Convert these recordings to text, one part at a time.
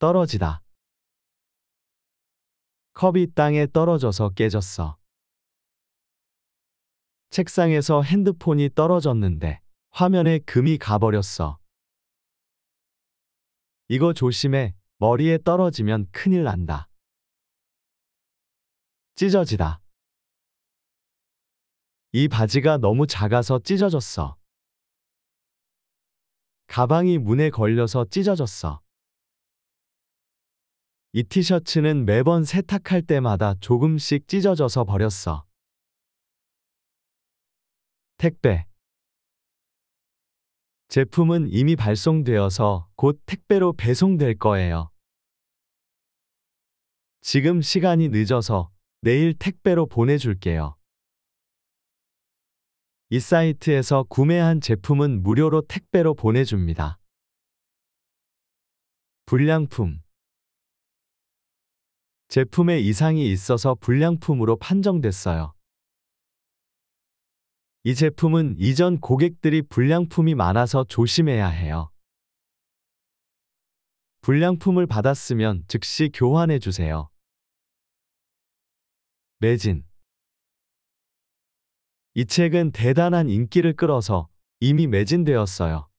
떨어지다. 컵이 땅에 떨어져서 깨졌어. 책상에서 핸드폰이 떨어졌는데 화면에 금이 가버렸어. 이거 조심해. 머리에 떨어지면 큰일 난다. 찢어지다. 이 바지가 너무 작아서 찢어졌어. 가방이 문에 걸려서 찢어졌어. 이 티셔츠는 매번 세탁할 때마다 조금씩 찢어져서 버렸어. 택배 제품은 이미 발송되어서 곧 택배로 배송될 거예요. 지금 시간이 늦어서 내일 택배로 보내줄게요. 이 사이트에서 구매한 제품은 무료로 택배로 보내줍니다. 불량품 제품에 이상이 있어서 불량품으로 판정됐어요. 이 제품은 이전 고객들이 불량품이 많아서 조심해야 해요. 불량품을 받았으면 즉시 교환해 주세요. 매진 이 책은 대단한 인기를 끌어서 이미 매진되었어요.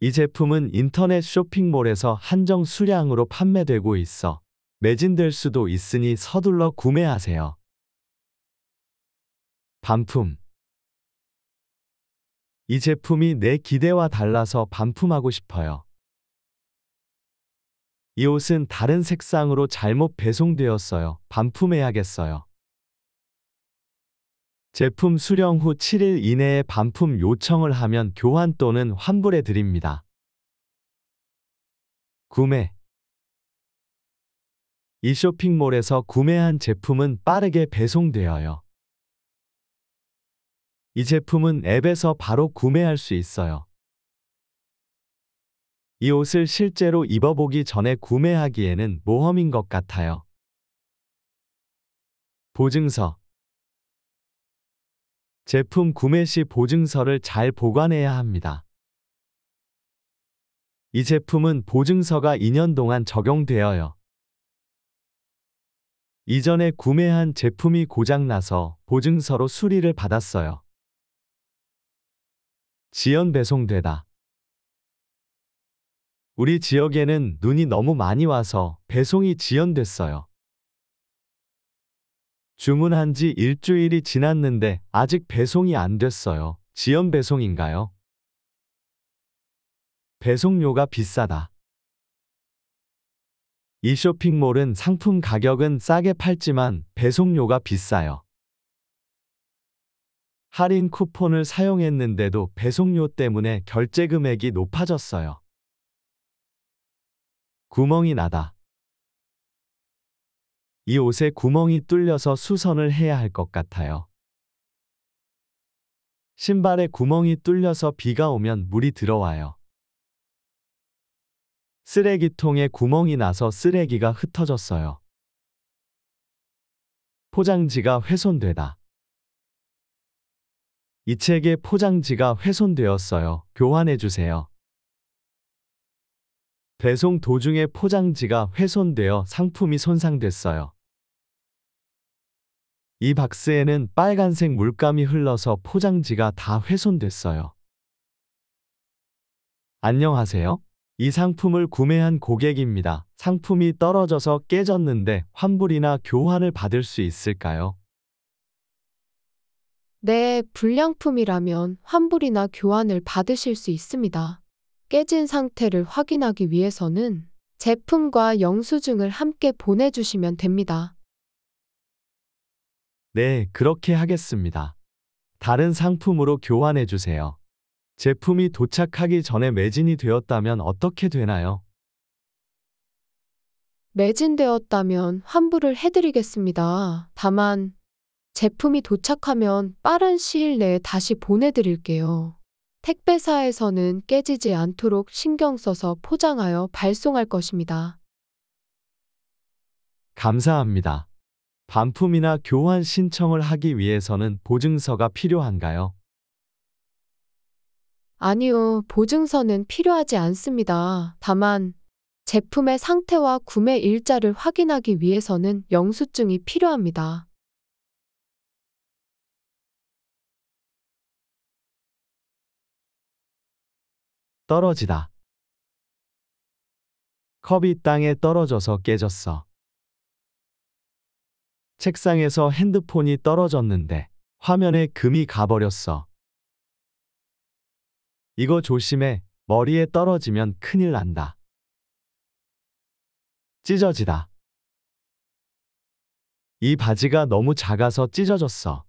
이 제품은 인터넷 쇼핑몰에서 한정 수량으로 판매되고 있어 매진될 수도 있으니 서둘러 구매하세요. 반품 이 제품이 내 기대와 달라서 반품하고 싶어요. 이 옷은 다른 색상으로 잘못 배송되었어요. 반품해야겠어요. 제품 수령 후 7일 이내에 반품 요청을 하면 교환 또는 환불해 드립니다. 구매 이 쇼핑몰에서 구매한 제품은 빠르게 배송되어요. 이 제품은 앱에서 바로 구매할 수 있어요. 이 옷을 실제로 입어보기 전에 구매하기에는 모험인 것 같아요. 보증서 제품 구매 시 보증서를 잘 보관해야 합니다. 이 제품은 보증서가 2년 동안 적용되어요. 이전에 구매한 제품이 고장나서 보증서로 수리를 받았어요. 지연 배송되다. 우리 지역에는 눈이 너무 많이 와서 배송이 지연됐어요. 주문한 지 일주일이 지났는데 아직 배송이 안 됐어요. 지연 배송인가요? 배송료가 비싸다. 이 쇼핑몰은 상품 가격은 싸게 팔지만 배송료가 비싸요. 할인 쿠폰을 사용했는데도 배송료 때문에 결제 금액이 높아졌어요. 구멍이 나다. 이 옷에 구멍이 뚫려서 수선을 해야 할 것 같아요. 신발에 구멍이 뚫려서 비가 오면 물이 들어와요. 쓰레기통에 구멍이 나서 쓰레기가 흩어졌어요. 포장지가 훼손되다. 이 책의 포장지가 훼손되었어요. 교환해주세요. 배송 도중에 포장지가 훼손되어 상품이 손상됐어요. 이 박스에는 빨간색 물감이 흘러서 포장지가 다 훼손됐어요. 안녕하세요. 이 상품을 구매한 고객입니다. 상품이 떨어져서 깨졌는데 환불이나 교환을 받을 수 있을까요? 네, 불량품이라면 환불이나 교환을 받으실 수 있습니다. 깨진 상태를 확인하기 위해서는 제품과 영수증을 함께 보내주시면 됩니다. 네, 그렇게 하겠습니다. 다른 상품으로 교환해 주세요. 제품이 도착하기 전에 매진이 되었다면 어떻게 되나요? 매진되었다면 환불을 해드리겠습니다. 다만 제품이 도착하면 빠른 시일 내에 다시 보내드릴게요. 택배사에서는 깨지지 않도록 신경 써서 포장하여 발송할 것입니다. 감사합니다. 반품이나 교환 신청을 하기 위해서는 보증서가 필요한가요? 아니요, 보증서는 필요하지 않습니다. 다만, 제품의 상태와 구매 일자를 확인하기 위해서는 영수증이 필요합니다. 떨어지다. 컵이 땅에 떨어져서 깨졌어. 책상에서 핸드폰이 떨어졌는데 화면에 금이 가버렸어. 이거 조심해. 머리에 떨어지면 큰일 난다. 찢어지다. 이 바지가 너무 작아서 찢어졌어.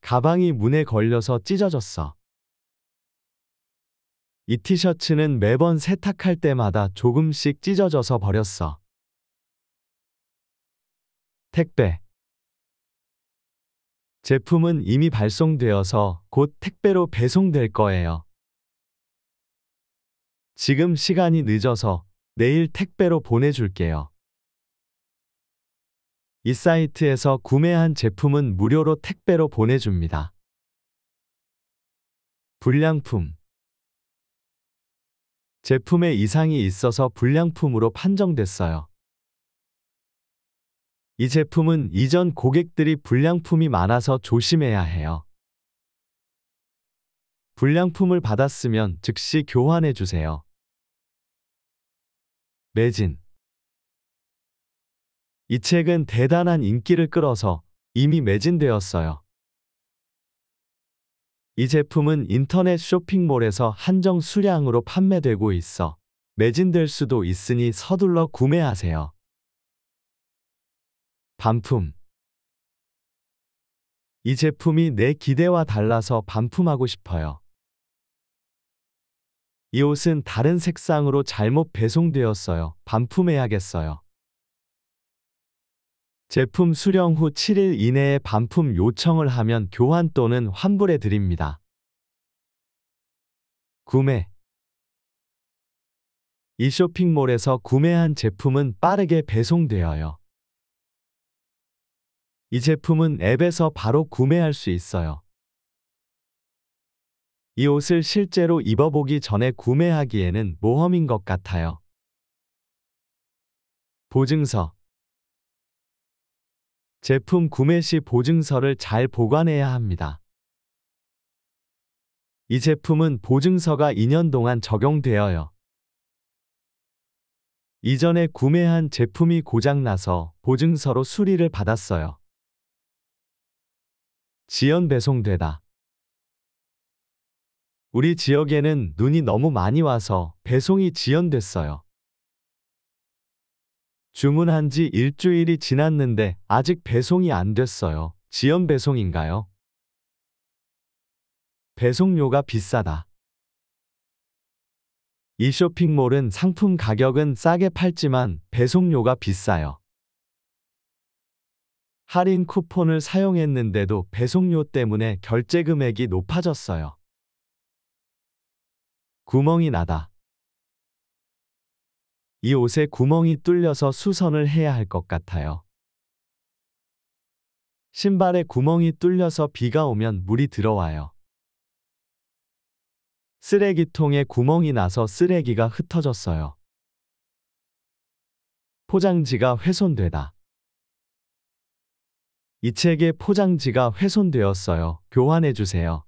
가방이 문에 걸려서 찢어졌어. 이 티셔츠는 매번 세탁할 때마다 조금씩 찢어져서 버렸어. 택배 제품은 이미 발송되어서 곧 택배로 배송될 거예요. 지금 시간이 늦어서 내일 택배로 보내줄게요. 이 사이트에서 구매한 제품은 무료로 택배로 보내줍니다. 불량품 제품에 이상이 있어서 불량품으로 판정됐어요. 이 제품은 이전 고객들이 불량품이 많아서 조심해야 해요. 불량품을 받았으면 즉시 교환해 주세요. 매진 이 책은 대단한 인기를 끌어서 이미 매진되었어요. 이 제품은 인터넷 쇼핑몰에서 한정 수량으로 판매되고 있어 매진될 수도 있으니 서둘러 구매하세요. 반품 이 제품이 내 기대와 달라서 반품하고 싶어요. 이 옷은 다른 색상으로 잘못 배송되었어요. 반품해야겠어요. 제품 수령 후 7일 이내에 반품 요청을 하면 교환 또는 환불해 드립니다. 구매 이 쇼핑몰에서 구매한 제품은 빠르게 배송되어요. 이 제품은 앱에서 바로 구매할 수 있어요. 이 옷을 실제로 입어보기 전에 구매하기에는 모험인 것 같아요. 보증서 제품 구매 시 보증서를 잘 보관해야 합니다. 이 제품은 보증서가 2년 동안 적용되어요. 이전에 구매한 제품이 고장나서 보증서로 수리를 받았어요. 지연 배송되다. 우리 지역에는 눈이 너무 많이 와서 배송이 지연됐어요. 주문한 지 일주일이 지났는데 아직 배송이 안 됐어요. 지연 배송인가요? 배송료가 비싸다. 이 쇼핑몰은 상품 가격은 싸게 팔지만 배송료가 비싸요. 할인 쿠폰을 사용했는데도 배송료 때문에 결제 금액이 높아졌어요. 구멍이 나다. 이 옷에 구멍이 뚫려서 수선을 해야 할 것 같아요. 신발에 구멍이 뚫려서 비가 오면 물이 들어와요. 쓰레기통에 구멍이 나서 쓰레기가 흩어졌어요. 포장지가 훼손되다. 이 책의 포장지가 훼손되었어요. 교환해주세요.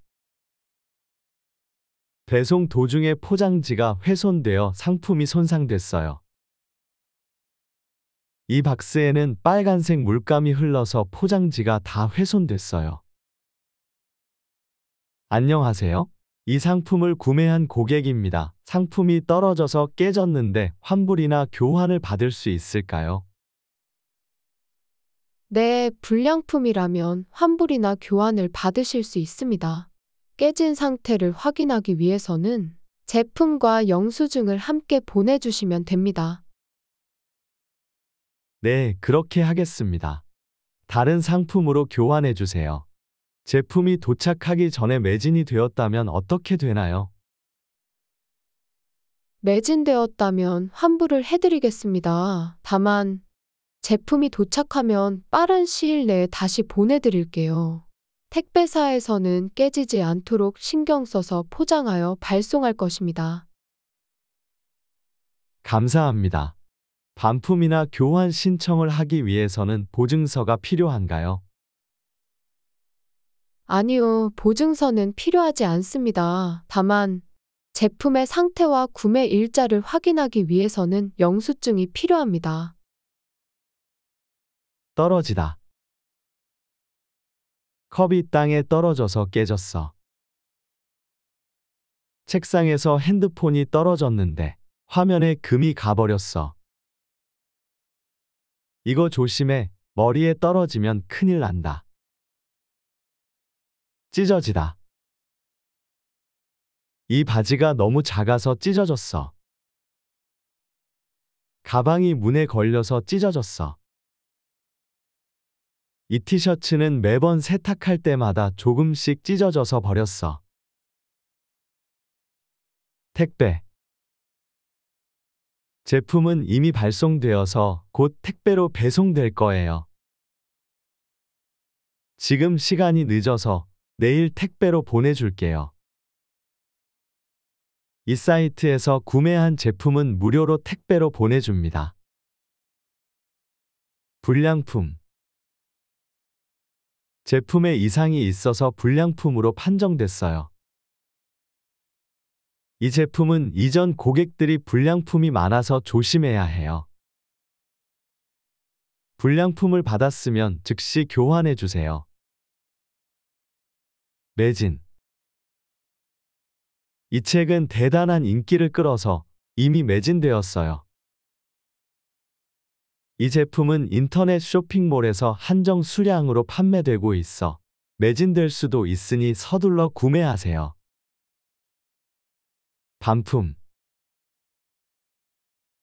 배송 도중에 포장지가 훼손되어 상품이 손상됐어요. 이 박스에는 빨간색 물감이 흘러서 포장지가 다 훼손됐어요. 안녕하세요. 이 상품을 구매한 고객입니다. 상품이 떨어져서 깨졌는데 환불이나 교환을 받을 수 있을까요? 네, 불량품이라면 환불이나 교환을 받으실 수 있습니다. 깨진 상태를 확인하기 위해서는 제품과 영수증을 함께 보내주시면 됩니다. 네, 그렇게 하겠습니다. 다른 상품으로 교환해 주세요. 제품이 도착하기 전에 매진이 되었다면 어떻게 되나요? 매진되었다면 환불을 해드리겠습니다. 다만 제품이 도착하면 빠른 시일 내에 다시 보내드릴게요. 택배사에서는 깨지지 않도록 신경 써서 포장하여 발송할 것입니다. 감사합니다. 반품이나 교환 신청을 하기 위해서는 보증서가 필요한가요? 아니요, 보증서는 필요하지 않습니다. 다만, 제품의 상태와 구매 일자를 확인하기 위해서는 영수증이 필요합니다. 떨어지다. 컵이 땅에 떨어져서 깨졌어. 책상에서 핸드폰이 떨어졌는데 화면에 금이 가버렸어. 이거 조심해. 머리에 떨어지면 큰일 난다. 찢어지다. 이 바지가 너무 작아서 찢어졌어. 가방이 문에 걸려서 찢어졌어. 이 티셔츠는 매번 세탁할 때마다 조금씩 찢어져서 버렸어. 택배 제품은 이미 발송되어서 곧 택배로 배송될 거예요. 지금 시간이 늦어서 내일 택배로 보내줄게요. 이 사이트에서 구매한 제품은 무료로 택배로 보내줍니다. 불량품 제품에 이상이 있어서 불량품으로 판정됐어요. 이 제품은 이전 고객들이 불량품이 많아서 조심해야 해요. 불량품을 받았으면 즉시 교환해 주세요. 매진 이 책은 대단한 인기를 끌어서 이미 매진되었어요. 이 제품은 인터넷 쇼핑몰에서 한정 수량으로 판매되고 있어 매진될 수도 있으니 서둘러 구매하세요. 반품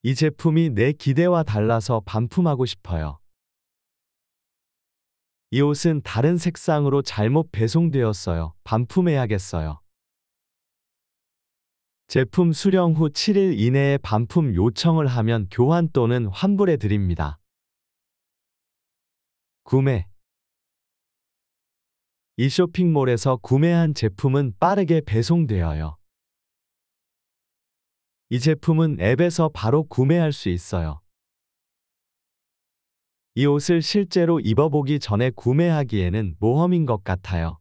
이 제품이 내 기대와 달라서 반품하고 싶어요. 이 옷은 다른 색상으로 잘못 배송되었어요. 반품해야겠어요. 제품 수령 후 7일 이내에 반품 요청을 하면 교환 또는 환불해 드립니다. 구매 이 쇼핑몰에서 구매한 제품은 빠르게 배송되어요. 이 제품은 앱에서 바로 구매할 수 있어요. 이 옷을 실제로 입어보기 전에 구매하기에는 모험인 것 같아요.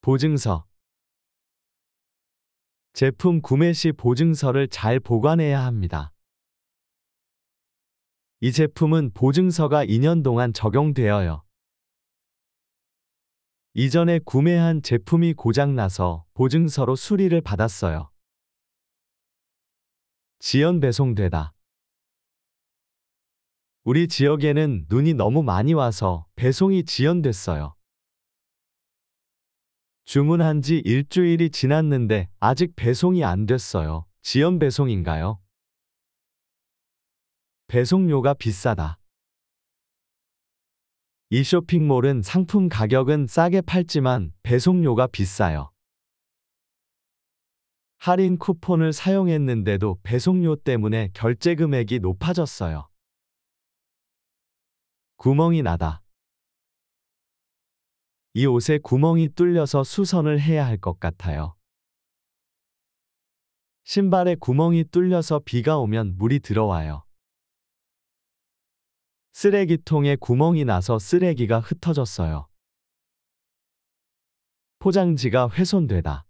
보증서 제품 구매 시 보증서를 잘 보관해야 합니다. 이 제품은 보증서가 2년 동안 적용되어요. 이전에 구매한 제품이 고장나서 보증서로 수리를 받았어요. 지연 배송되다. 우리 지역에는 눈이 너무 많이 와서 배송이 지연됐어요. 주문한 지 일주일이 지났는데 아직 배송이 안 됐어요. 지연 배송인가요? 배송료가 비싸다. 이 쇼핑몰은 상품 가격은 싸게 팔지만 배송료가 비싸요. 할인 쿠폰을 사용했는데도 배송료 때문에 결제 금액이 높아졌어요. 구멍이 나다. 이 옷에 구멍이 뚫려서 수선을 해야 할 것 같아요. 신발에 구멍이 뚫려서 비가 오면 물이 들어와요. 쓰레기통에 구멍이 나서 쓰레기가 흩어졌어요. 포장지가 훼손되다.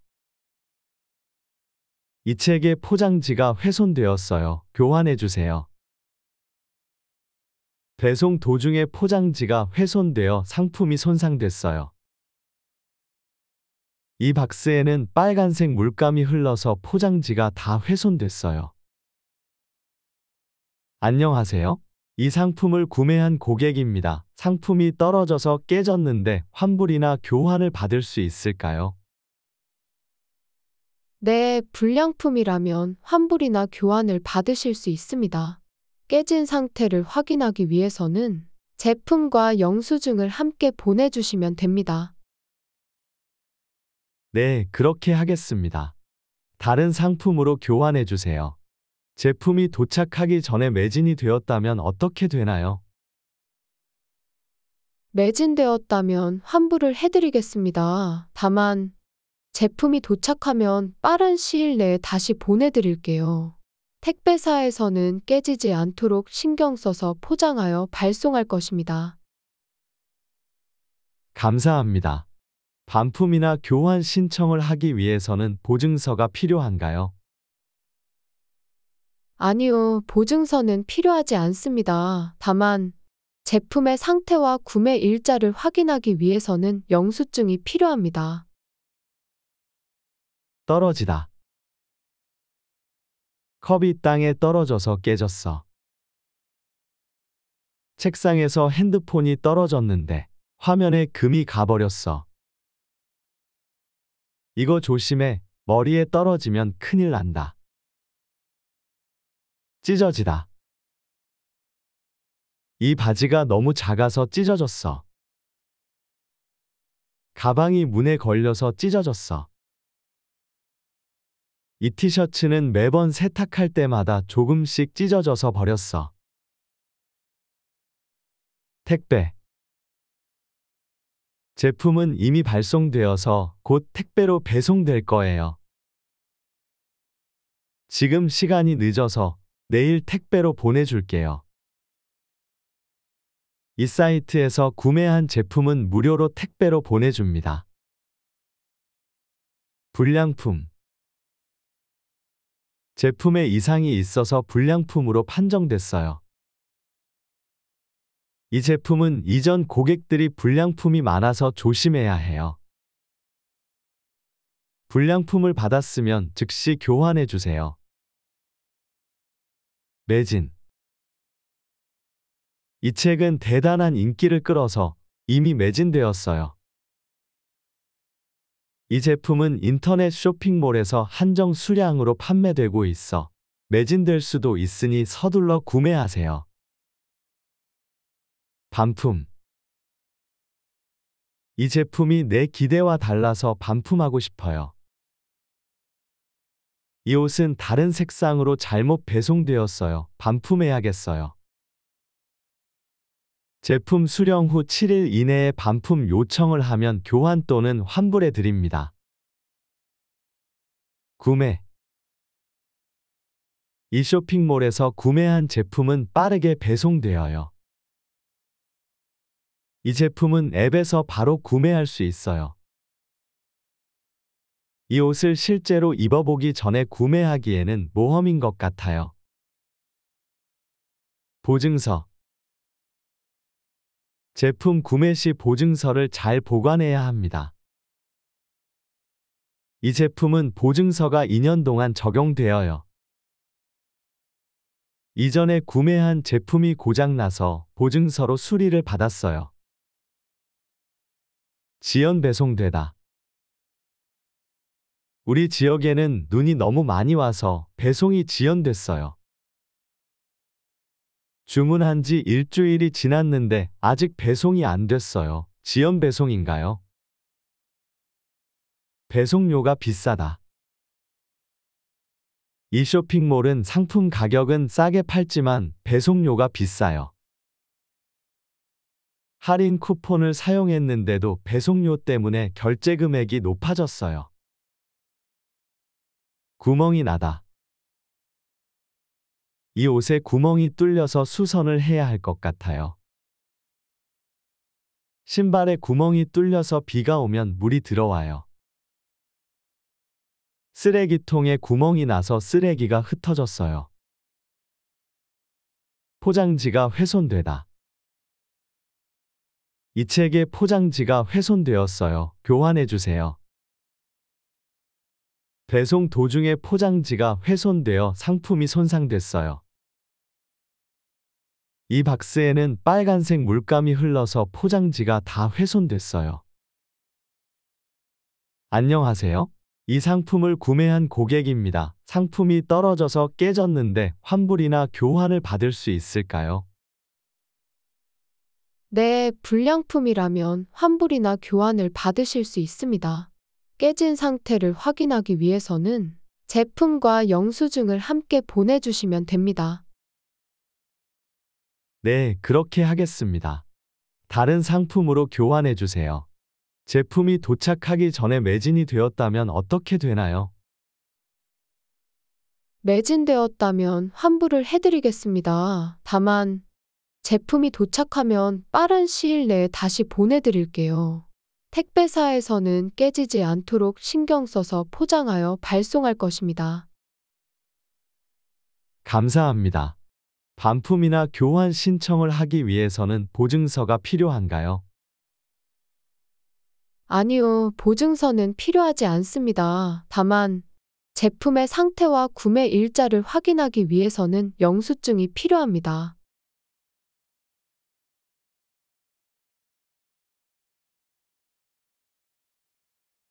이 책의 포장지가 훼손되었어요. 교환해주세요. 배송 도중에 포장지가 훼손되어 상품이 손상됐어요. 이 박스에는 빨간색 물감이 흘러서 포장지가 다 훼손됐어요. 안녕하세요. 이 상품을 구매한 고객입니다. 상품이 떨어져서 깨졌는데 환불이나 교환을 받을 수 있을까요? 네, 불량품이라면 환불이나 교환을 받으실 수 있습니다. 깨진 상태를 확인하기 위해서는 제품과 영수증을 함께 보내주시면 됩니다. 네, 그렇게 하겠습니다. 다른 상품으로 교환해 주세요. 제품이 도착하기 전에 매진이 되었다면 어떻게 되나요? 매진되었다면 환불을 해드리겠습니다. 다만 제품이 도착하면 빠른 시일 내에 다시 보내드릴게요. 택배사에서는 깨지지 않도록 신경 써서 포장하여 발송할 것입니다. 감사합니다. 반품이나 교환 신청을 하기 위해서는 보증서가 필요한가요? 아니요, 보증서는 필요하지 않습니다. 다만, 제품의 상태와 구매 일자를 확인하기 위해서는 영수증이 필요합니다. 떨어지다. 컵이 땅에 떨어져서 깨졌어. 책상에서 핸드폰이 떨어졌는데 화면에 금이 가버렸어. 이거 조심해. 머리에 떨어지면 큰일 난다. 찢어지다. 이 바지가 너무 작아서 찢어졌어. 가방이 문에 걸려서 찢어졌어. 이 티셔츠는 매번 세탁할 때마다 조금씩 찢어져서 버렸어. 택배 제품은 이미 발송되어서 곧 택배로 배송될 거예요. 지금 시간이 늦어서 내일 택배로 보내줄게요. 이 사이트에서 구매한 제품은 무료로 택배로 보내줍니다. 불량품 제품에 이상이 있어서 불량품으로 판정됐어요. 이 제품은 이전 고객들이 불량품이 많아서 조심해야 해요. 불량품을 받았으면 즉시 교환해 주세요. 매진 이 책은 대단한 인기를 끌어서 이미 매진되었어요. 이 제품은 인터넷 쇼핑몰에서 한정 수량으로 판매되고 있어 매진될 수도 있으니 서둘러 구매하세요. 반품 이 제품이 내 기대와 달라서 반품하고 싶어요. 이 옷은 다른 색상으로 잘못 배송되었어요. 반품해야겠어요. 제품 수령 후 7일 이내에 반품 요청을 하면 교환 또는 환불해 드립니다. 구매 이 쇼핑몰에서 구매한 제품은 빠르게 배송되어요. 이 제품은 앱에서 바로 구매할 수 있어요. 이 옷을 실제로 입어보기 전에 구매하기에는 모험인 것 같아요. 보증서 제품 구매 시 보증서를 잘 보관해야 합니다. 이 제품은 보증서가 2년 동안 적용되어요. 이전에 구매한 제품이 고장나서 보증서로 수리를 받았어요. 지연 배송되다. 우리 지역에는 눈이 너무 많이 와서 배송이 지연됐어요. 주문한 지 일주일이 지났는데 아직 배송이 안 됐어요. 지연 배송인가요? 배송료가 비싸다. 이 쇼핑몰은 상품 가격은 싸게 팔지만 배송료가 비싸요. 할인 쿠폰을 사용했는데도 배송료 때문에 결제 금액이 높아졌어요. 구멍이 나다. 이 옷에 구멍이 뚫려서 수선을 해야 할 것 같아요. 신발에 구멍이 뚫려서 비가 오면 물이 들어와요. 쓰레기통에 구멍이 나서 쓰레기가 흩어졌어요. 포장지가 훼손되다. 이 책의 포장지가 훼손되었어요. 교환해주세요. 배송 도중에 포장지가 훼손되어 상품이 손상됐어요. 이 박스에는 빨간색 물감이 흘러서 포장지가 다 훼손됐어요. 안녕하세요. 이 상품을 구매한 고객입니다. 상품이 떨어져서 깨졌는데 환불이나 교환을 받을 수 있을까요? 네, 불량품이라면 환불이나 교환을 받으실 수 있습니다. 깨진 상태를 확인하기 위해서는 제품과 영수증을 함께 보내주시면 됩니다. 네, 그렇게 하겠습니다. 다른 상품으로 교환해 주세요. 제품이 도착하기 전에 매진이 되었다면 어떻게 되나요? 매진되었다면 환불을 해드리겠습니다. 다만 제품이 도착하면 빠른 시일 내에 다시 보내드릴게요. 택배사에서는 깨지지 않도록 신경 써서 포장하여 발송할 것입니다. 감사합니다. 반품이나 교환 신청을 하기 위해서는 보증서가 필요한가요? 아니요, 보증서는 필요하지 않습니다. 다만, 제품의 상태와 구매 일자를 확인하기 위해서는 영수증이 필요합니다.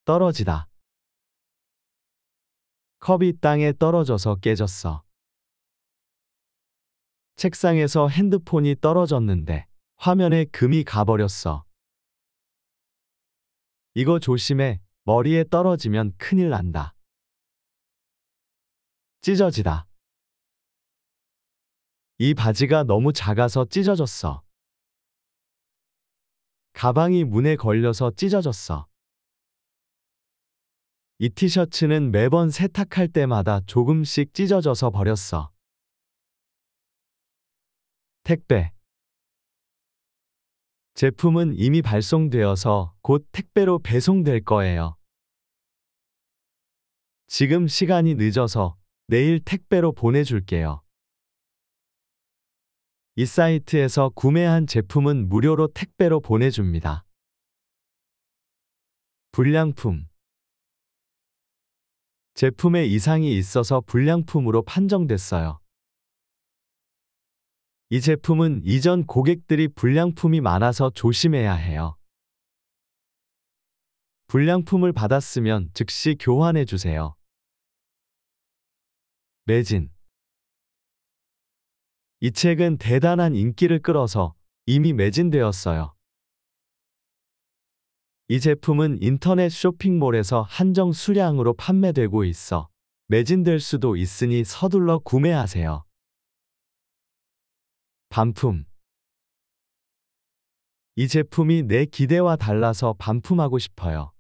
떨어지다. 컵이 땅에 떨어져서 깨졌어. 책상에서 핸드폰이 떨어졌는데 화면에 금이 가버렸어. 이거 조심해. 머리에 떨어지면 큰일 난다. 찢어지다. 이 바지가 너무 작아서 찢어졌어. 가방이 문에 걸려서 찢어졌어. 이 티셔츠는 매번 세탁할 때마다 조금씩 찢어져서 버렸어. 택배 제품은 이미 발송되어서 곧 택배로 배송될 거예요. 지금 시간이 늦어서 내일 택배로 보내줄게요. 이 사이트에서 구매한 제품은 무료로 택배로 보내줍니다. 불량품 제품에 이상이 있어서 불량품으로 판정됐어요. 이 제품은 이전 고객들이 불량품이 많아서 조심해야 해요. 불량품을 받았으면 즉시 교환해 주세요. 매진 이 책은 대단한 인기를 끌어서 이미 매진되었어요. 이 제품은 인터넷 쇼핑몰에서 한정 수량으로 판매되고 있어 매진될 수도 있으니 서둘러 구매하세요. 반품 이 제품이 내 기대와 달라서 반품하고 싶어요.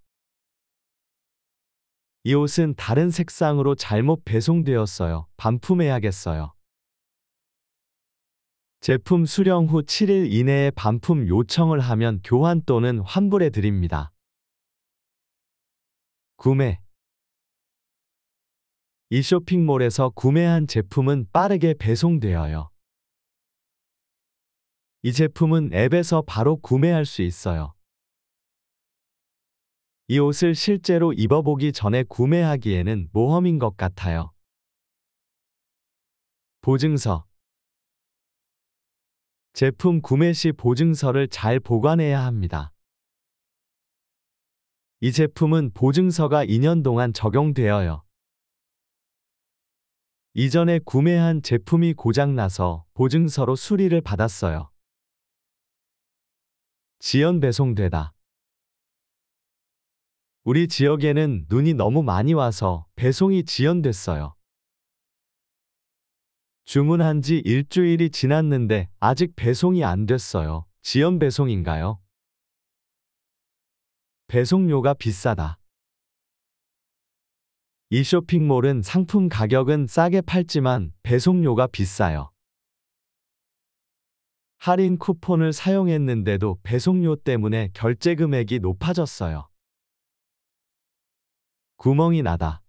이 옷은 다른 색상으로 잘못 배송되었어요. 반품해야겠어요. 제품 수령 후 7일 이내에 반품 요청을 하면 교환 또는 환불해 드립니다. 구매 이 쇼핑몰에서 구매한 제품은 빠르게 배송되어요. 이 제품은 앱에서 바로 구매할 수 있어요. 이 옷을 실제로 입어보기 전에 구매하기에는 모험인 것 같아요. 보증서 제품 구매 시 보증서를 잘 보관해야 합니다. 이 제품은 보증서가 2년 동안 적용되어요. 이전에 구매한 제품이 고장나서 보증서로 수리를 받았어요. 지연 배송되다. 우리 지역에는 눈이 너무 많이 와서 배송이 지연됐어요. 주문한 지 일주일이 지났는데 아직 배송이 안 됐어요. 지연 배송인가요? 배송료가 비싸다. 이 쇼핑몰은 상품 가격은 싸게 팔지만 배송료가 비싸요. 할인 쿠폰을 사용했는데도 배송료 때문에 결제 금액이 높아졌어요. 구멍이 나다.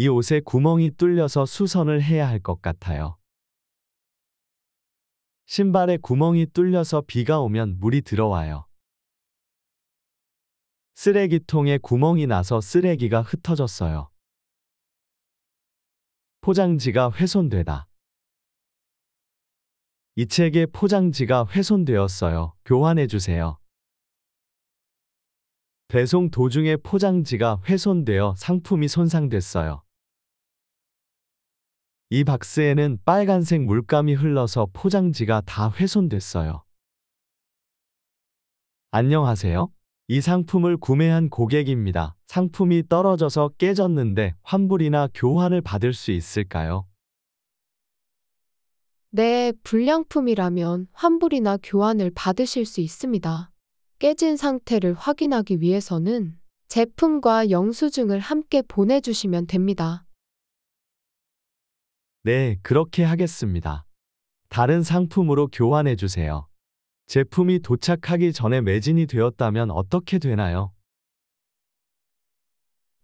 이 옷에 구멍이 뚫려서 수선을 해야 할 것 같아요. 신발에 구멍이 뚫려서 비가 오면 물이 들어와요. 쓰레기통에 구멍이 나서 쓰레기가 흩어졌어요. 포장지가 훼손되다. 이 책의 포장지가 훼손되었어요. 교환해주세요. 배송 도중에 포장지가 훼손되어 상품이 손상됐어요. 이 박스에는 빨간색 물감이 흘러서 포장지가 다 훼손됐어요. 안녕하세요. 이 상품을 구매한 고객입니다. 상품이 떨어져서 깨졌는데 환불이나 교환을 받을 수 있을까요? 네, 불량품이라면 환불이나 교환을 받으실 수 있습니다. 깨진 상태를 확인하기 위해서는 제품과 영수증을 함께 보내주시면 됩니다. 네, 그렇게 하겠습니다. 다른 상품으로 교환해 주세요. 제품이 도착하기 전에 매진이 되었다면 어떻게 되나요?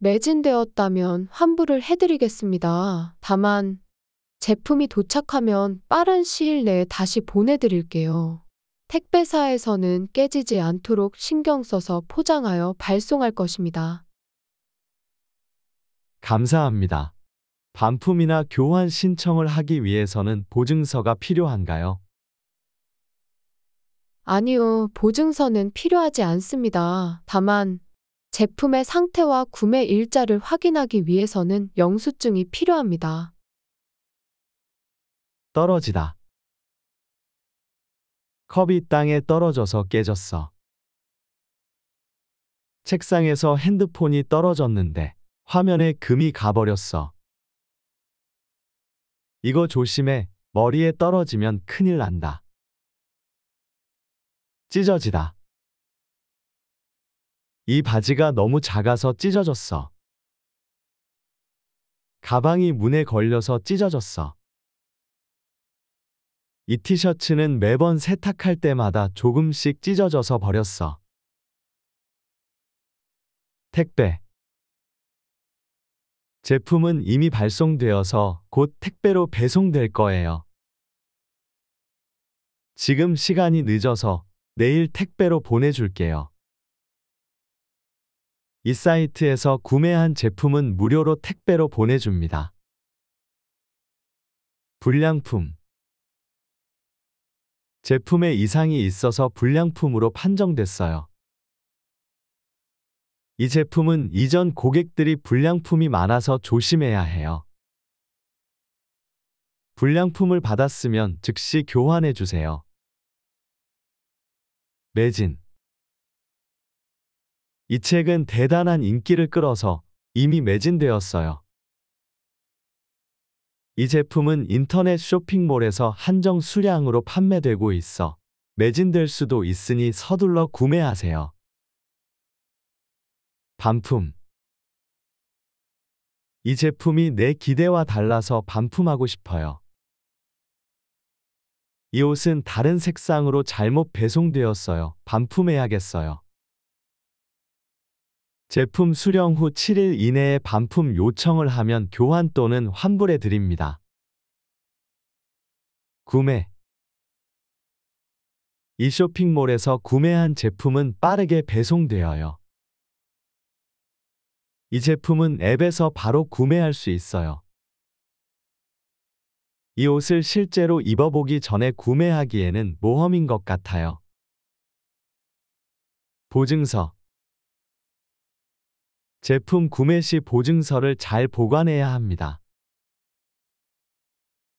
매진되었다면 환불을 해드리겠습니다. 다만 제품이 도착하면 빠른 시일 내에 다시 보내드릴게요. 택배사에서는 깨지지 않도록 신경 써서 포장하여 발송할 것입니다. 감사합니다. 반품이나 교환 신청을 하기 위해서는 보증서가 필요한가요? 아니요, 보증서는 필요하지 않습니다. 다만, 제품의 상태와 구매 일자를 확인하기 위해서는 영수증이 필요합니다. 떨어지다. 컵이 땅에 떨어져서 깨졌어. 책상에서 핸드폰이 떨어졌는데 화면에 금이 가버렸어. 이거 조심해. 머리에 떨어지면 큰일 난다. 찢어지다. 이 바지가 너무 작아서 찢어졌어. 가방이 문에 걸려서 찢어졌어. 이 티셔츠는 매번 세탁할 때마다 조금씩 찢어져서 버렸어. 택배 제품은 이미 발송되어서 곧 택배로 배송될 거예요. 지금 시간이 늦어서 내일 택배로 보내줄게요. 이 사이트에서 구매한 제품은 무료로 택배로 보내줍니다. 불량품 제품에 이상이 있어서 불량품으로 판정됐어요. 이 제품은 이전 고객들이 불량품이 많아서 조심해야 해요. 불량품을 받았으면 즉시 교환해 주세요. 매진 이 책은 대단한 인기를 끌어서 이미 매진되었어요. 이 제품은 인터넷 쇼핑몰에서 한정 수량으로 판매되고 있어 매진될 수도 있으니 서둘러 구매하세요. 반품 이 제품이 내 기대와 달라서 반품하고 싶어요. 이 옷은 다른 색상으로 잘못 배송되었어요. 반품해야겠어요. 제품 수령 후 7일 이내에 반품 요청을 하면 교환 또는 환불해 드립니다. 구매 이 쇼핑몰에서 구매한 제품은 빠르게 배송되어요. 이 제품은 앱에서 바로 구매할 수 있어요. 이 옷을 실제로 입어보기 전에 구매하기에는 모험인 것 같아요. 보증서 제품 구매 시 보증서를 잘 보관해야 합니다.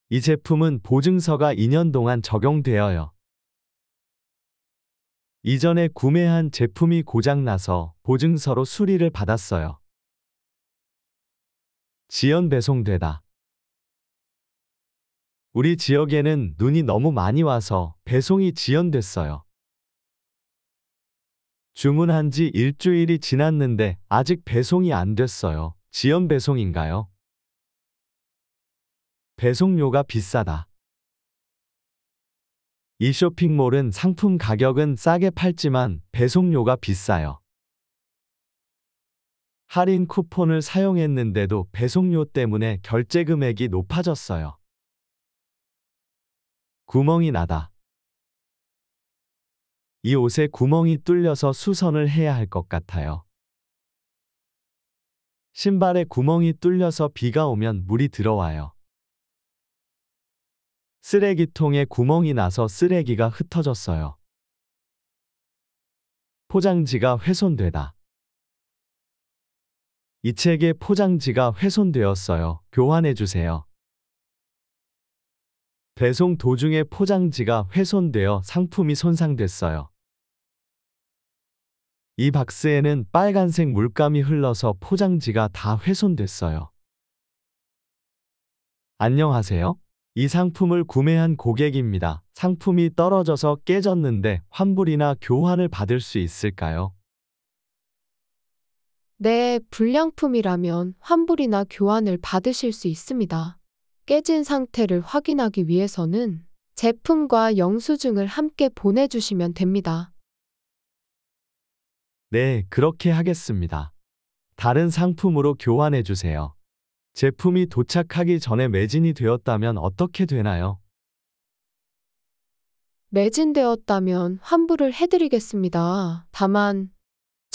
이 제품은 보증서가 2년 동안 적용되어요. 이전에 구매한 제품이 고장나서 보증서로 수리를 받았어요. 지연 배송되다. 우리 지역에는 눈이 너무 많이 와서 배송이 지연됐어요. 주문한 지 일주일이 지났는데 아직 배송이 안 됐어요. 지연 배송인가요? 배송료가 비싸다. 이 쇼핑몰은 상품 가격은 싸게 팔지만 배송료가 비싸요. 할인 쿠폰을 사용했는데도 배송료 때문에 결제 금액이 높아졌어요. 구멍이 나다. 이 옷에 구멍이 뚫려서 수선을 해야 할 것 같아요. 신발에 구멍이 뚫려서 비가 오면 물이 들어와요. 쓰레기통에 구멍이 나서 쓰레기가 흩어졌어요. 포장지가 훼손되다. 이 책의 포장지가 훼손되었어요. 교환해주세요. 배송 도중에 포장지가 훼손되어 상품이 손상됐어요. 이 박스에는 빨간색 물감이 흘러서 포장지가 다 훼손됐어요. 안녕하세요. 이 상품을 구매한 고객입니다. 상품이 떨어져서 깨졌는데 환불이나 교환을 받을 수 있을까요? 네, 불량품이라면 환불이나 교환을 받으실 수 있습니다. 깨진 상태를 확인하기 위해서는 제품과 영수증을 함께 보내주시면 됩니다. 네, 그렇게 하겠습니다. 다른 상품으로 교환해 주세요. 제품이 도착하기 전에 매진이 되었다면 어떻게 되나요? 매진되었다면 환불을 해드리겠습니다. 다만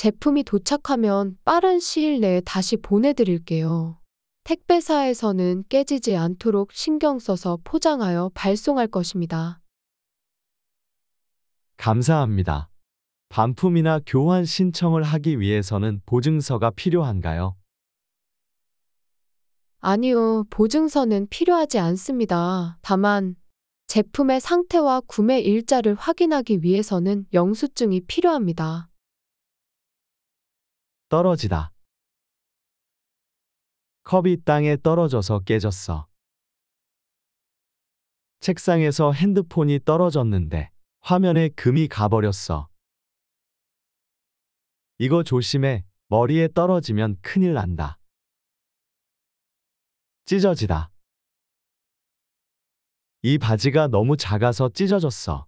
제품이 도착하면 빠른 시일 내에 다시 보내드릴게요. 택배사에서는 깨지지 않도록 신경 써서 포장하여 발송할 것입니다. 감사합니다. 반품이나 교환 신청을 하기 위해서는 보증서가 필요한가요? 아니요, 보증서는 필요하지 않습니다. 다만, 제품의 상태와 구매 일자를 확인하기 위해서는 영수증이 필요합니다. 떨어지다. 컵이 땅에 떨어져서 깨졌어. 책상에서 핸드폰이 떨어졌는데 화면에 금이 가버렸어. 이거 조심해. 머리에 떨어지면 큰일 난다. 찢어지다. 이 바지가 너무 작아서 찢어졌어.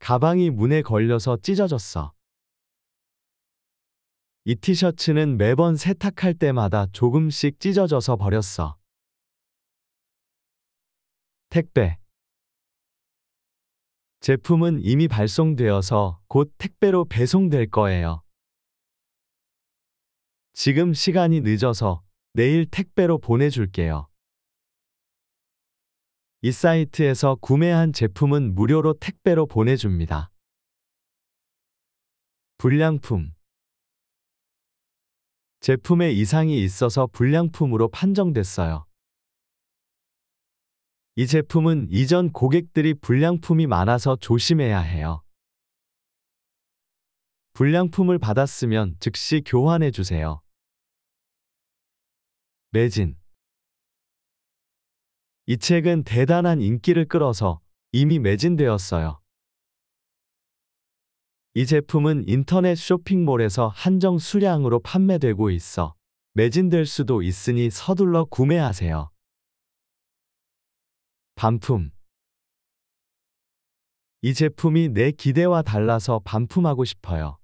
가방이 문에 걸려서 찢어졌어. 이 티셔츠는 매번 세탁할 때마다 조금씩 찢어져서 버렸어. 택배 제품은 이미 발송되어서 곧 택배로 배송될 거예요. 지금 시간이 늦어서 내일 택배로 보내줄게요. 이 사이트에서 구매한 제품은 무료로 택배로 보내줍니다. 불량품 제품에 이상이 있어서 불량품으로 판정됐어요. 이 제품은 이전 고객들이 불량품이 많아서 조심해야 해요. 불량품을 받았으면 즉시 교환해 주세요. 매진 이 책은 대단한 인기를 끌어서 이미 매진되었어요. 이 제품은 인터넷 쇼핑몰에서 한정 수량으로 판매되고 있어 매진될 수도 있으니 서둘러 구매하세요. 반품 이 제품이 내 기대와 달라서 반품하고 싶어요.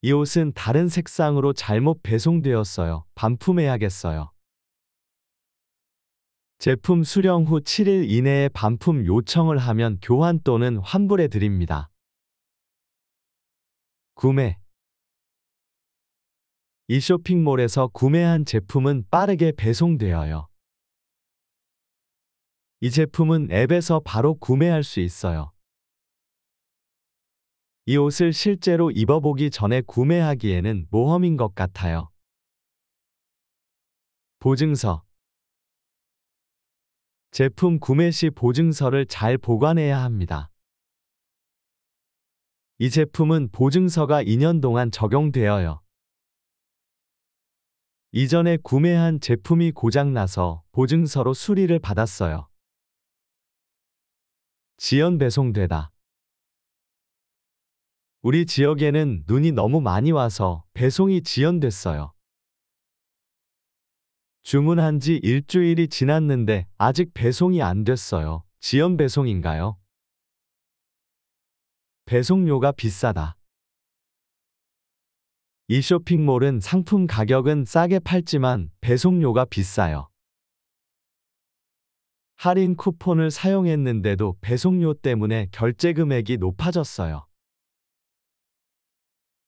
이 옷은 다른 색상으로 잘못 배송되었어요. 반품해야겠어요. 제품 수령 후 7일 이내에 반품 요청을 하면 교환 또는 환불해 드립니다. 구매 이 쇼핑몰에서 구매한 제품은 빠르게 배송되어요. 이 제품은 앱에서 바로 구매할 수 있어요. 이 옷을 실제로 입어보기 전에 구매하기에는 모험인 것 같아요. 보증서 제품 구매 시 보증서를 잘 보관해야 합니다. 이 제품은 보증서가 2년 동안 적용되어요. 이전에 구매한 제품이 고장나서 보증서로 수리를 받았어요. 지연 배송되다. 우리 지역에는 눈이 너무 많이 와서 배송이 지연됐어요. 주문한 지 일주일이 지났는데 아직 배송이 안 됐어요. 지연 배송인가요? 배송료가 비싸다. 이 쇼핑몰은 상품 가격은 싸게 팔지만 배송료가 비싸요. 할인 쿠폰을 사용했는데도 배송료 때문에 결제 금액이 높아졌어요.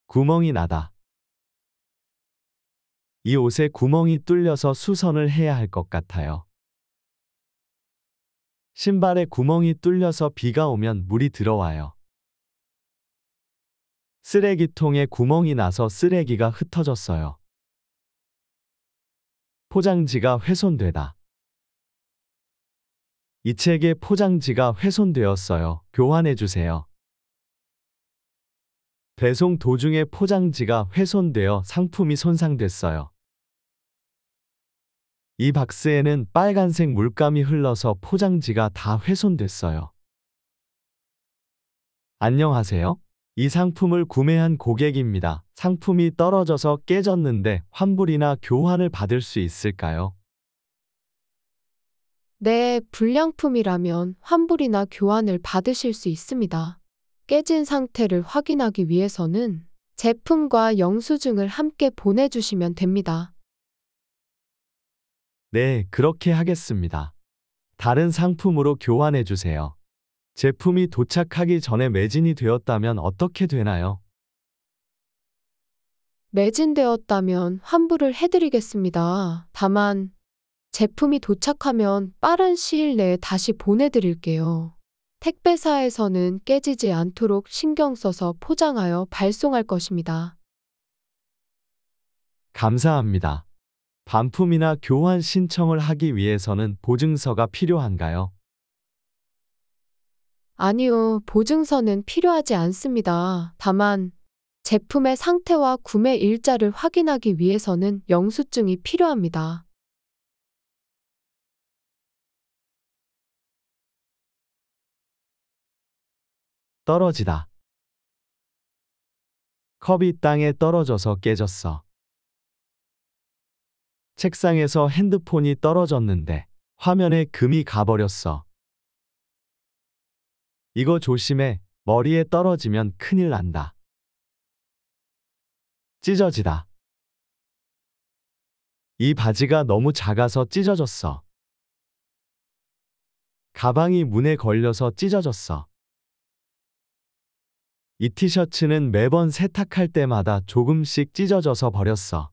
구멍이 나다. 이 옷에 구멍이 뚫려서 수선을 해야 할 것 같아요. 신발에 구멍이 뚫려서 비가 오면 물이 들어와요. 쓰레기통에 구멍이 나서 쓰레기가 흩어졌어요. 포장지가 훼손되다. 이 책의 포장지가 훼손되었어요. 교환해주세요. 배송 도중에 포장지가 훼손되어 상품이 손상됐어요. 이 박스에는 빨간색 물감이 흘러서 포장지가 다 훼손됐어요. 안녕하세요. 이 상품을 구매한 고객입니다. 상품이 떨어져서 깨졌는데 환불이나 교환을 받을 수 있을까요? 네, 불량품이라면 환불이나 교환을 받으실 수 있습니다. 깨진 상태를 확인하기 위해서는 제품과 영수증을 함께 보내주시면 됩니다. 네, 그렇게 하겠습니다. 다른 상품으로 교환해 주세요. 제품이 도착하기 전에 매진이 되었다면 어떻게 되나요? 매진되었다면 환불을 해드리겠습니다. 다만 제품이 도착하면 빠른 시일 내에 다시 보내드릴게요. 택배사에서는 깨지지 않도록 신경 써서 포장하여 발송할 것입니다. 감사합니다. 반품이나 교환 신청을 하기 위해서는 보증서가 필요한가요? 아니요, 보증서는 필요하지 않습니다. 다만, 제품의 상태와 구매 일자를 확인하기 위해서는 영수증이 필요합니다. 떨어지다. 컵이 땅에 떨어져서 깨졌어. 책상에서 핸드폰이 떨어졌는데 화면에 금이 가버렸어. 이거 조심해. 머리에 떨어지면 큰일 난다. 찢어지다. 이 바지가 너무 작아서 찢어졌어. 가방이 문에 걸려서 찢어졌어. 이 티셔츠는 매번 세탁할 때마다 조금씩 찢어져서 버렸어.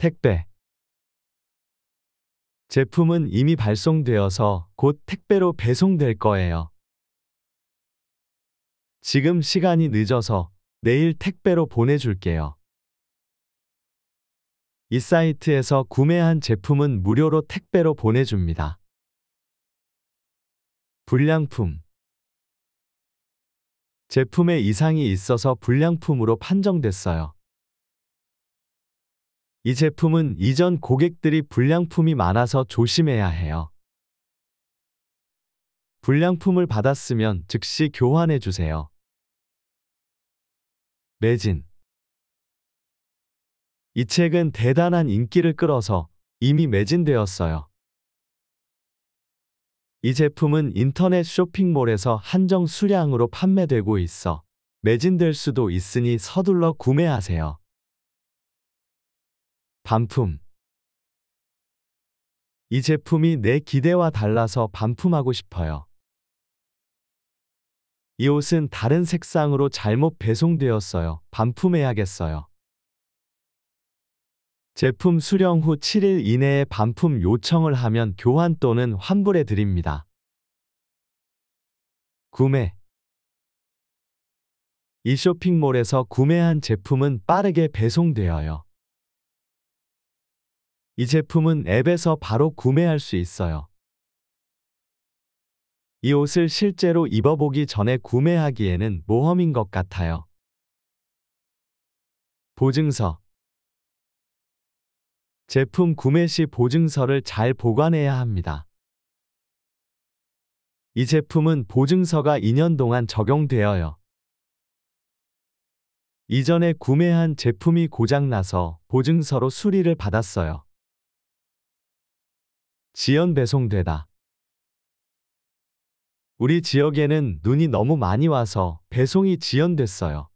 택배 제품은 이미 발송되어서 곧 택배로 배송될 거예요. 지금 시간이 늦어서 내일 택배로 보내줄게요. 이 사이트에서 구매한 제품은 무료로 택배로 보내줍니다. 불량품 제품에 이상이 있어서 불량품으로 판정됐어요. 이 제품은 이전 고객들이 불량품이 많아서 조심해야 해요. 불량품을 받았으면 즉시 교환해 주세요. 매진 이 책은 대단한 인기를 끌어서 이미 매진되었어요. 이 제품은 인터넷 쇼핑몰에서 한정 수량으로 판매되고 있어 매진될 수도 있으니 서둘러 구매하세요. 반품 이 제품이 내 기대와 달라서 반품하고 싶어요. 이 옷은 다른 색상으로 잘못 배송되었어요. 반품해야겠어요. 제품 수령 후 7일 이내에 반품 요청을 하면 교환 또는 환불해 드립니다. 구매 이 쇼핑몰에서 구매한 제품은 빠르게 배송되어요. 이 제품은 앱에서 바로 구매할 수 있어요. 이 옷을 실제로 입어보기 전에 구매하기에는 모험인 것 같아요. 보증서 제품 구매 시 보증서를 잘 보관해야 합니다. 이 제품은 보증서가 2년 동안 적용되어요. 이전에 구매한 제품이 고장나서 보증서로 수리를 받았어요. 지연 배송되다. 우리 지역에는 눈이 너무 많이 와서 배송이 지연됐어요.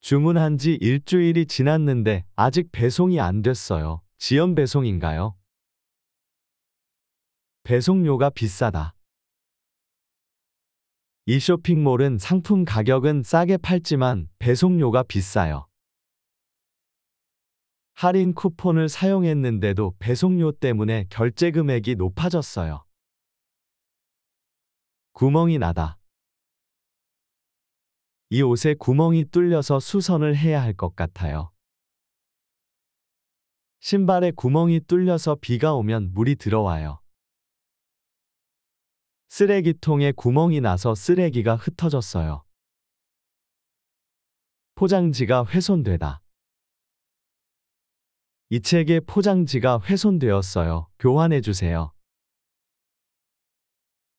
주문한 지 일주일이 지났는데 아직 배송이 안 됐어요. 지연 배송인가요? 배송료가 비싸다. 이 쇼핑몰은 상품 가격은 싸게 팔지만 배송료가 비싸요. 할인 쿠폰을 사용했는데도 배송료 때문에 결제 금액이 높아졌어요. 구멍이 나다. 이 옷에 구멍이 뚫려서 수선을 해야 할 것 같아요. 신발에 구멍이 뚫려서 비가 오면 물이 들어와요. 쓰레기통에 구멍이 나서 쓰레기가 흩어졌어요. 포장지가 훼손되다. 이 책의 포장지가 훼손되었어요. 교환해주세요.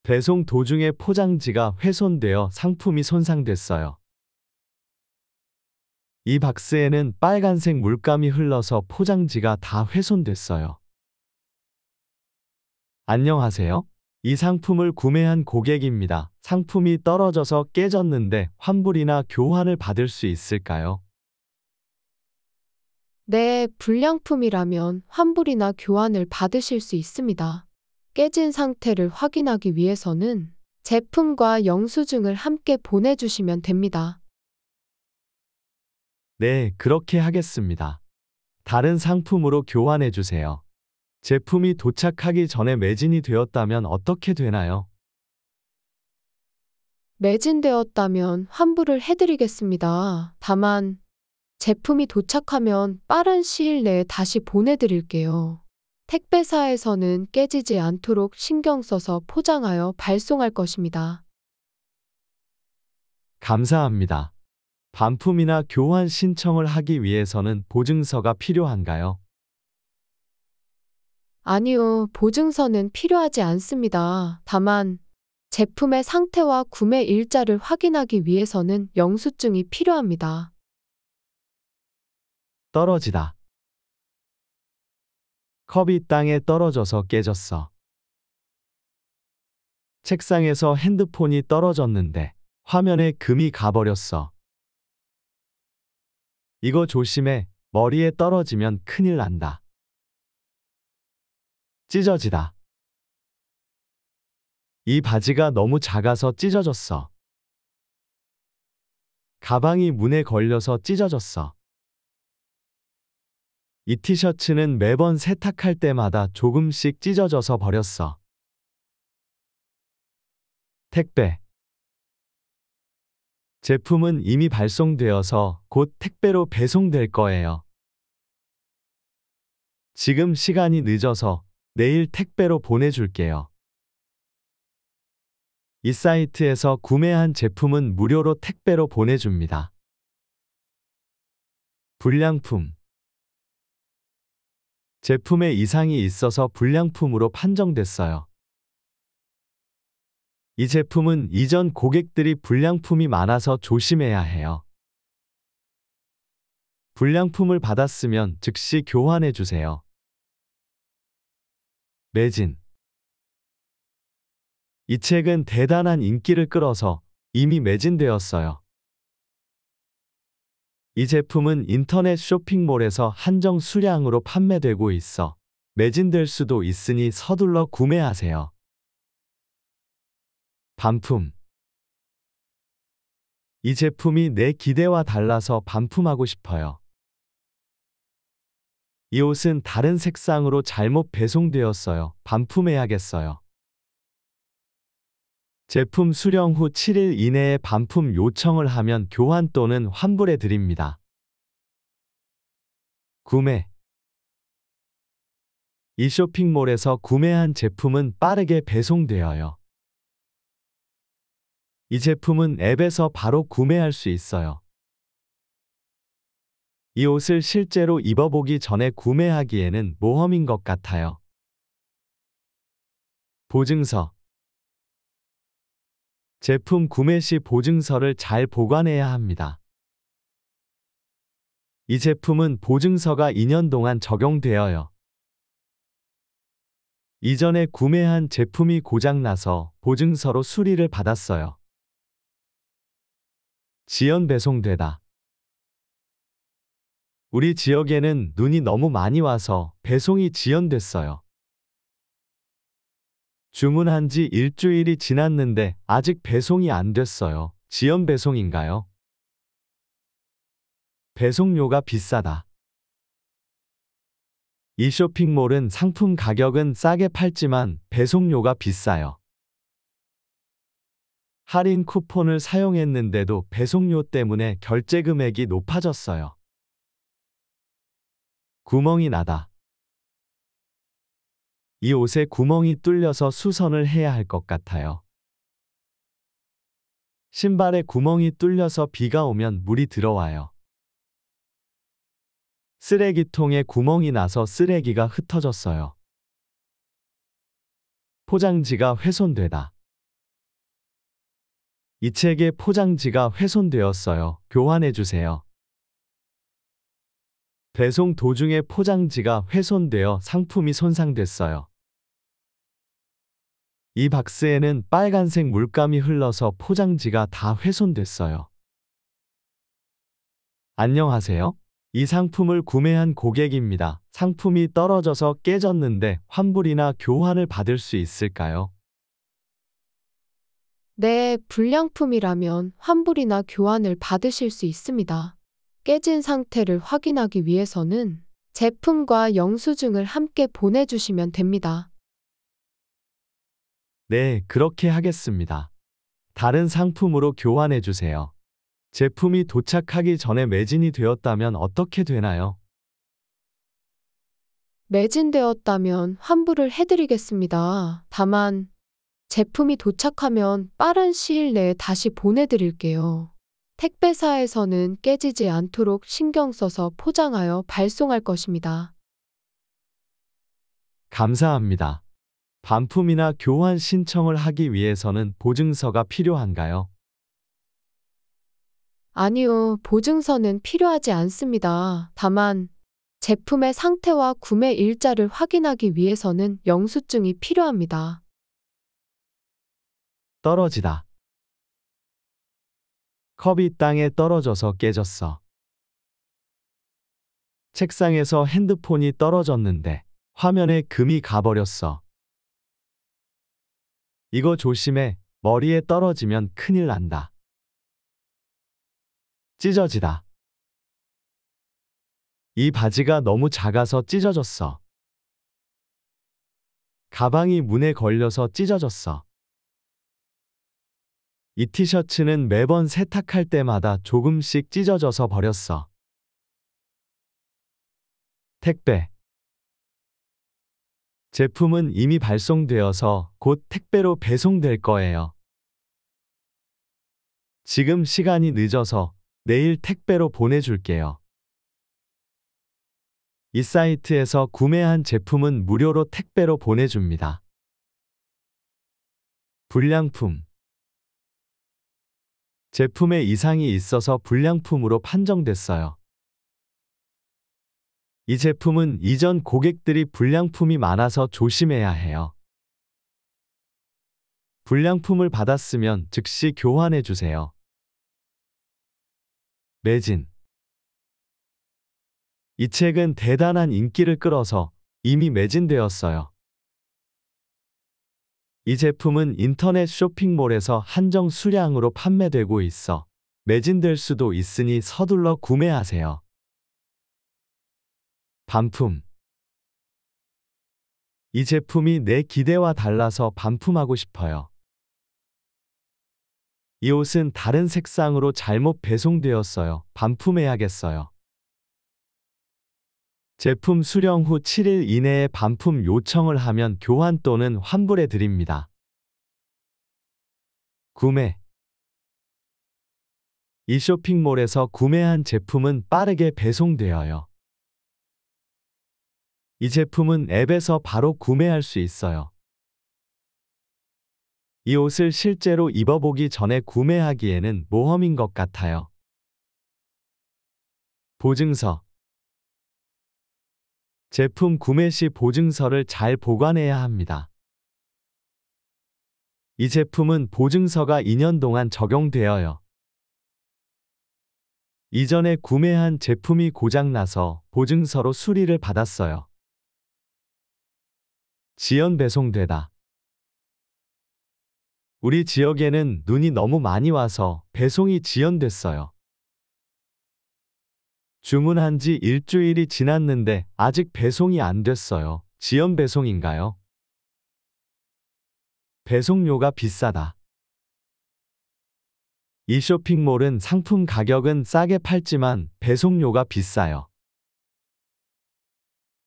배송 도중에 포장지가 훼손되어 상품이 손상됐어요. 이 박스에는 빨간색 물감이 흘러서 포장지가 다 훼손됐어요. 안녕하세요. 이 상품을 구매한 고객입니다. 상품이 떨어져서 깨졌는데 환불이나 교환을 받을 수 있을까요? 네, 불량품이라면 환불이나 교환을 받으실 수 있습니다. 깨진 상태를 확인하기 위해서는 제품과 영수증을 함께 보내주시면 됩니다. 네, 그렇게 하겠습니다. 다른 상품으로 교환해 주세요. 제품이 도착하기 전에 매진이 되었다면 어떻게 되나요? 매진되었다면 환불을 해드리겠습니다. 다만 제품이 도착하면 빠른 시일 내에 다시 보내드릴게요. 택배사에서는 깨지지 않도록 신경 써서 포장하여 발송할 것입니다. 감사합니다. 반품이나 교환 신청을 하기 위해서는 보증서가 필요한가요? 아니요, 보증서는 필요하지 않습니다. 다만, 제품의 상태와 구매 일자를 확인하기 위해서는 영수증이 필요합니다. 떨어지다. 컵이 땅에 떨어져서 깨졌어. 책상에서 핸드폰이 떨어졌는데 화면에 금이 가버렸어. 이거 조심해. 머리에 떨어지면 큰일 난다. 찢어지다. 이 바지가 너무 작아서 찢어졌어. 가방이 문에 걸려서 찢어졌어. 이 티셔츠는 매번 세탁할 때마다 조금씩 찢어져서 버렸어. 택배 제품은 이미 발송되어서 곧 택배로 배송될 거예요. 지금 시간이 늦어서 내일 택배로 보내줄게요. 이 사이트에서 구매한 제품은 무료로 택배로 보내줍니다. 불량품 제품에 이상이 있어서 불량품으로 판정됐어요. 이 제품은 이전 고객들이 불량품이 많아서 조심해야 해요. 불량품을 받았으면 즉시 교환해 주세요. 매진 이 책은 대단한 인기를 끌어서 이미 매진되었어요. 이 제품은 인터넷 쇼핑몰에서 한정 수량으로 판매되고 있어 매진될 수도 있으니 서둘러 구매하세요. 반품 이 제품이 내 기대와 달라서 반품하고 싶어요. 이 옷은 다른 색상으로 잘못 배송되었어요. 반품해야겠어요. 제품 수령 후 7일 이내에 반품 요청을 하면 교환 또는 환불해 드립니다. 구매 이 쇼핑몰에서 구매한 제품은 빠르게 배송되어요. 이 제품은 앱에서 바로 구매할 수 있어요. 이 옷을 실제로 입어보기 전에 구매하기에는 모험인 것 같아요. 보증서 제품 구매 시 보증서를 잘 보관해야 합니다. 이 제품은 보증서가 2년 동안 적용되어요. 이전에 구매한 제품이 고장나서 보증서로 수리를 받았어요. 지연 배송되다. 우리 지역에는 눈이 너무 많이 와서 배송이 지연됐어요. 주문한 지 일주일이 지났는데 아직 배송이 안 됐어요. 지연 배송인가요? 배송료가 비싸다. 이 쇼핑몰은 상품 가격은 싸게 팔지만 배송료가 비싸요. 할인 쿠폰을 사용했는데도 배송료 때문에 결제 금액이 높아졌어요. 구멍이 나다. 이 옷에 구멍이 뚫려서 수선을 해야 할 것 같아요. 신발에 구멍이 뚫려서 비가 오면 물이 들어와요. 쓰레기통에 구멍이 나서 쓰레기가 흩어졌어요. 포장지가 훼손되다. 이 책의 포장지가 훼손되었어요. 교환해주세요. 배송 도중에 포장지가 훼손되어 상품이 손상됐어요. 이 박스에는 빨간색 물감이 흘러서 포장지가 다 훼손됐어요. 안녕하세요. 이 상품을 구매한 고객입니다. 상품이 떨어져서 깨졌는데 환불이나 교환을 받을 수 있을까요? 네, 불량품이라면 환불이나 교환을 받으실 수 있습니다. 깨진 상태를 확인하기 위해서는 제품과 영수증을 함께 보내주시면 됩니다. 네, 그렇게 하겠습니다. 다른 상품으로 교환해 주세요. 제품이 도착하기 전에 매진이 되었다면 어떻게 되나요? 매진되었다면 환불을 해드리겠습니다. 다만 제품이 도착하면 빠른 시일 내에 다시 보내드릴게요. 택배사에서는 깨지지 않도록 신경 써서 포장하여 발송할 것입니다. 감사합니다. 반품이나 교환 신청을 하기 위해서는 보증서가 필요한가요? 아니요, 보증서는 필요하지 않습니다. 다만, 제품의 상태와 구매 일자를 확인하기 위해서는 영수증이 필요합니다. 떨어지다. 컵이 땅에 떨어져서 깨졌어. 책상에서 핸드폰이 떨어졌는데 화면에 금이 가버렸어. 이거 조심해. 머리에 떨어지면 큰일 난다. 찢어지다. 이 바지가 너무 작아서 찢어졌어. 가방이 문에 걸려서 찢어졌어. 이 티셔츠는 매번 세탁할 때마다 조금씩 찢어져서 버렸어. 택배 제품은 이미 발송되어서 곧 택배로 배송될 거예요. 지금 시간이 늦어서 내일 택배로 보내줄게요. 이 사이트에서 구매한 제품은 무료로 택배로 보내줍니다. 불량품 제품에 이상이 있어서 불량품으로 판정됐어요. 이 제품은 이전 고객들이 불량품이 많아서 조심해야 해요. 불량품을 받았으면 즉시 교환해 주세요. 매진 이 책은 대단한 인기를 끌어서 이미 매진되었어요. 이 제품은 인터넷 쇼핑몰에서 한정 수량으로 판매되고 있어 매진될 수도 있으니 서둘러 구매하세요. 반품 이 제품이 내 기대와 달라서 반품하고 싶어요. 이 옷은 다른 색상으로 잘못 배송되었어요. 반품해야겠어요. 제품 수령 후 7일 이내에 반품 요청을 하면 교환 또는 환불해 드립니다. 구매 이 쇼핑몰에서 구매한 제품은 빠르게 배송되어요. 이 제품은 앱에서 바로 구매할 수 있어요. 이 옷을 실제로 입어보기 전에 구매하기에는 모험인 것 같아요. 보증서 제품 구매 시 보증서를 잘 보관해야 합니다. 이 제품은 보증서가 2년 동안 적용되어요. 이전에 구매한 제품이 고장나서 보증서로 수리를 받았어요. 지연 배송되다. 우리 지역에는 눈이 너무 많이 와서 배송이 지연됐어요. 주문한 지 일주일이 지났는데 아직 배송이 안 됐어요. 지연 배송인가요? 배송료가 비싸다. 이 쇼핑몰은 상품 가격은 싸게 팔지만 배송료가 비싸요.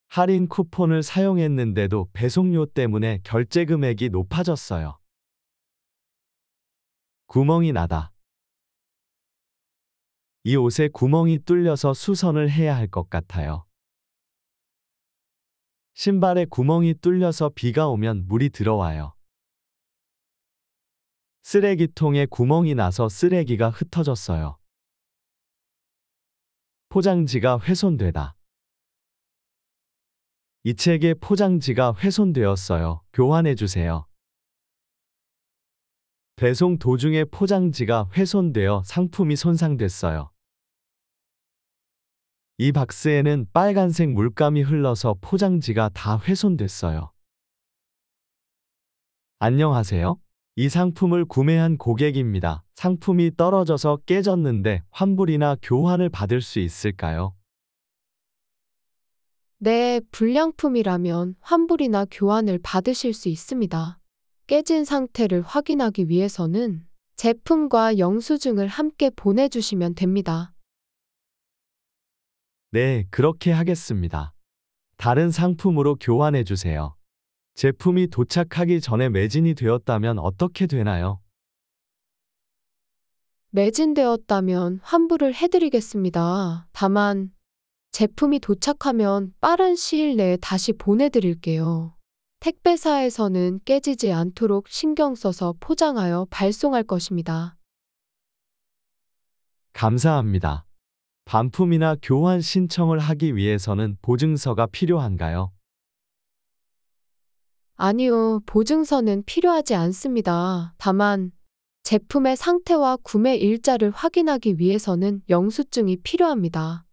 할인 쿠폰을 사용했는데도 배송료 때문에 결제 금액이 높아졌어요. 구멍이 나다. 이 옷에 구멍이 뚫려서 수선을 해야 할 것 같아요. 신발에 구멍이 뚫려서 비가 오면 물이 들어와요. 쓰레기통에 구멍이 나서 쓰레기가 흩어졌어요. 포장지가 훼손되다. 이 책의 포장지가 훼손되었어요. 교환해주세요. 배송 도중에 포장지가 훼손되어 상품이 손상됐어요. 이 박스에는 빨간색 물감이 흘러서 포장지가 다 훼손됐어요. 안녕하세요. 이 상품을 구매한 고객입니다. 상품이 떨어져서 깨졌는데 환불이나 교환을 받을 수 있을까요? 네, 불량품이라면 환불이나 교환을 받으실 수 있습니다. 깨진 상태를 확인하기 위해서는 제품과 영수증을 함께 보내주시면 됩니다. 네, 그렇게 하겠습니다. 다른 상품으로 교환해 주세요. 제품이 도착하기 전에 매진이 되었다면 어떻게 되나요? 매진되었다면 환불을 해드리겠습니다. 다만 제품이 도착하면 빠른 시일 내에 다시 보내드릴게요. 택배사에서는 깨지지 않도록 신경 써서 포장하여 발송할 것입니다. 감사합니다. 반품이나 교환 신청을 하기 위해서는 보증서가 필요한가요? 아니요, 보증서는 필요하지 않습니다. 다만, 제품의 상태와 구매 일자를 확인하기 위해서는 영수증이 필요합니다.